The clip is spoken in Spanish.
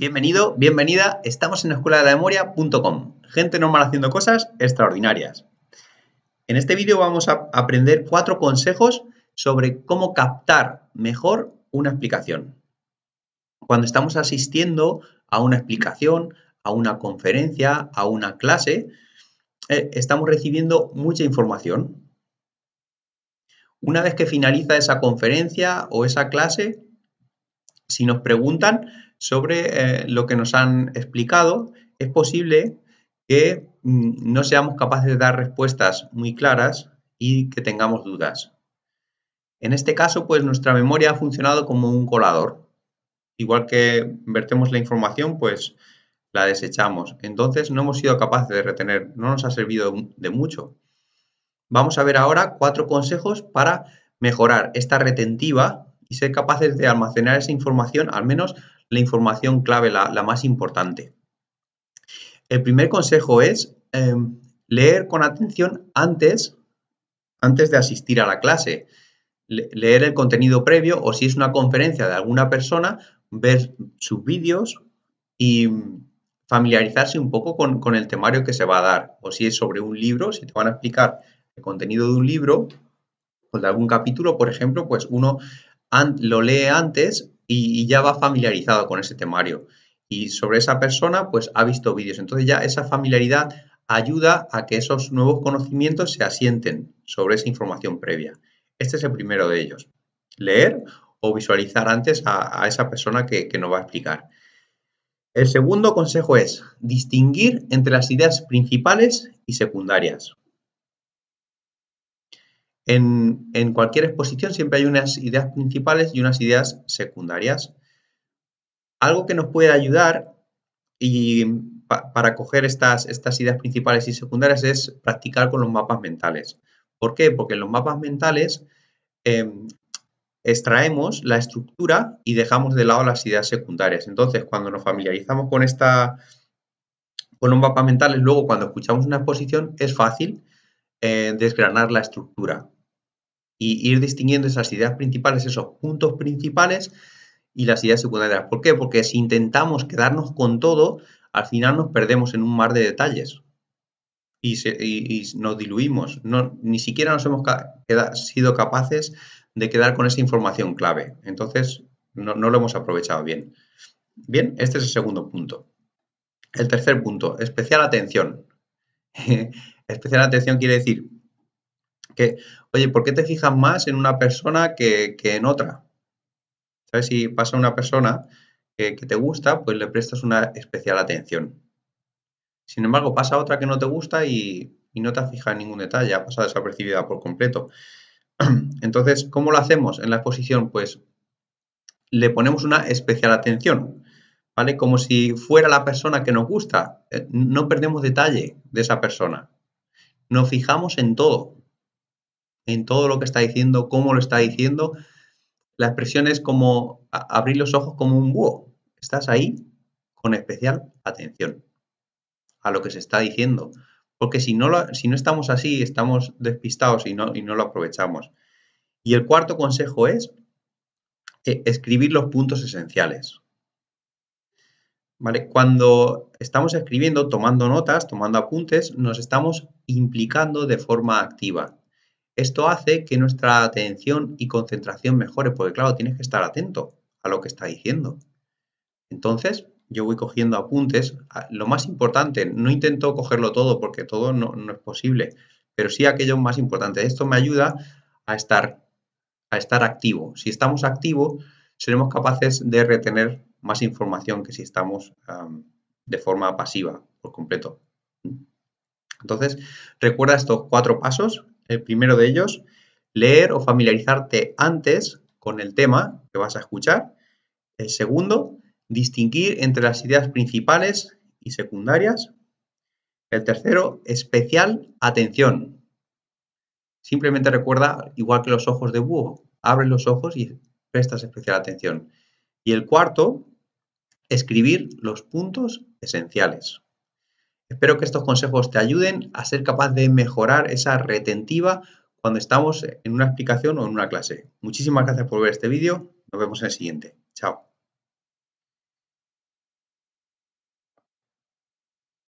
Bienvenido, bienvenida. Estamos en escuela de la memoria.com. Gente normal haciendo cosas extraordinarias. En este vídeo vamos a aprender cuatro consejos sobre cómo captar mejor una explicación. Cuando estamos asistiendo a una explicación, a una conferencia, a una clase, eh, estamos recibiendo mucha información. Una vez que finaliza esa conferencia o esa clase, si nos preguntan sobre eh, lo que nos han explicado, es posible que mm, no seamos capaces de dar respuestas muy claras y que tengamos dudas. En este caso, pues nuestra memoria ha funcionado como un colador. Igual que vertemos la información, pues la desechamos. Entonces no hemos sido capaces de retener, no nos ha servido de mucho. Vamos a ver ahora cuatro consejos para mejorar esta retentiva y ser capaces de almacenar esa información, al menos la información clave, la, más importante. El primer consejo es eh, leer con atención antes, antes de asistir a la clase. leer el contenido previo o si es una conferencia de alguna persona, ver sus vídeos y familiarizarse un poco con, con, el temario que se va a dar. O si es sobre un libro, si te van a explicar el contenido de un libro o pues de algún capítulo, por ejemplo, pues uno lo lee antes y, ya va familiarizado con ese temario. Y sobre esa persona, pues ha visto vídeos. Entonces ya esa familiaridad ayuda a que esos nuevos conocimientos se asienten sobre esa información previa. Este es el primero de ellos. Leer o visualizar antes a, esa persona que, que nos va a explicar. El segundo consejo es distinguir entre las ideas principales y secundarias. En, cualquier exposición siempre hay unas ideas principales y unas ideas secundarias. Algo que nos puede ayudar y para coger estas, ideas principales y secundarias es practicar con los mapas mentales. ¿Por qué? Porque en los mapas mentales em, extraemos la estructura y dejamos de lado las ideas secundarias. Entonces, cuando nos familiarizamos con esta con los mapas mentales, luego cuando escuchamos una exposición es fácil eh, desgranar la estructura y ir distinguiendo esas ideas principales, esos puntos principales y las ideas secundarias. ¿Por qué? Porque si intentamos quedarnos con todo, al final nos perdemos en un mar de detalles y, nos diluimos. ni siquiera nos hemos sido capaces de quedar con esa información clave. Entonces, no, no lo hemos aprovechado bien. Bien, este es el segundo punto. El tercer punto, especial atención. especial atención quiere decir, oye, ¿por qué te fijas más en una persona que, en otra? ¿Sabes? Si pasa una persona que, te gusta, pues le prestas una especial atención. Sin embargo, pasa otra que no te gusta y, no te fijas fijado en ningún detalle, ha pasado desapercibida por completo. Entonces, ¿cómo lo hacemos en la exposición? Pues le ponemos una especial atención, ¿vale? Como si fuera la persona que nos gusta. Eh, no perdemos detalle de esa persona. Nos fijamos en todo, en todo lo que está diciendo, cómo lo está diciendo. La expresión es como abrir los ojos como un búho. Estás ahí con especial atención a lo que se está diciendo. Porque si no, si no estamos así, estamos despistados y no, lo aprovechamos. Y el cuarto consejo es eh, escribir los puntos esenciales. ¿Vale? Cuando estamos escribiendo, tomando notas, tomando apuntes, nos estamos implicando de forma activa. Esto hace que nuestra atención y concentración mejore, porque claro, tienes que estar atento a lo que está diciendo. Entonces, yo voy cogiendo apuntes. Lo más importante, no intento cogerlo todo porque todo no, es posible, pero sí aquello más importante. Esto me ayuda a estar, a estar activo. Si estamos activos, seremos capaces de retener más información que si estamos de forma pasiva por completo. Entonces, recuerda estos cuatro pasos el primero de ellos, leer o familiarizarte antes con el tema que vas a escuchar. El segundo, distinguir entre las ideas principales y secundarias. El tercero, especial atención. Simplemente recuerda, igual que los ojos de búho, abre los ojos y prestas especial atención. Y el cuarto, escribir los puntos esenciales. Espero que estos consejos te ayuden a ser capaz de mejorar esa retentiva cuando estamos en una explicación o en una clase. Muchísimas gracias por ver este vídeo. Nos vemos en el siguiente. Chao.